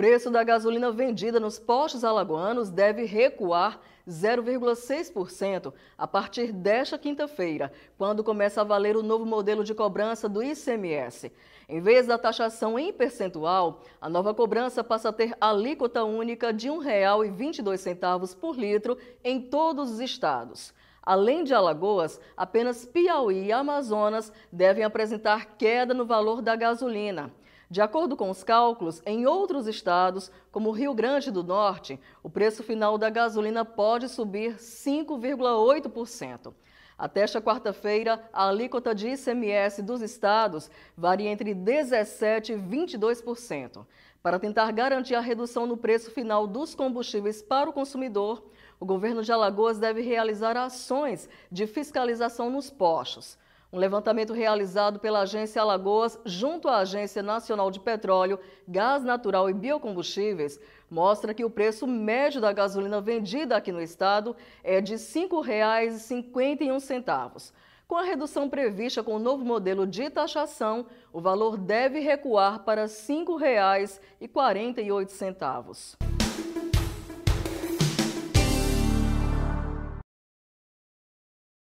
preço da gasolina vendida nos postos alagoanos deve recuar 0,6% a partir desta quinta-feira, quando começa a valer o novo modelo de cobrança do ICMS. Em vez da taxação em percentual, a nova cobrança passa a ter alíquota única de R$ 1,22 por litro em todos os estados. Além de Alagoas, apenas Piauí e Amazonas devem apresentar queda no valor da gasolina. De acordo com os cálculos, em outros estados, como Rio Grande do Norte, o preço final da gasolina pode subir 5,8%. Até esta quarta-feira, a alíquota de ICMS dos estados varia entre 17% e 22%. Para tentar garantir a redução no preço final dos combustíveis para o consumidor, o governo de Alagoas deve realizar ações de fiscalização nos postos. Um levantamento realizado pela Agência Alagoas, junto à Agência Nacional de Petróleo, Gás Natural e Biocombustíveis, mostra que o preço médio da gasolina vendida aqui no estado é de R$ 5,51. Com a redução prevista com o novo modelo de taxação, o valor deve recuar para R$ 5,48.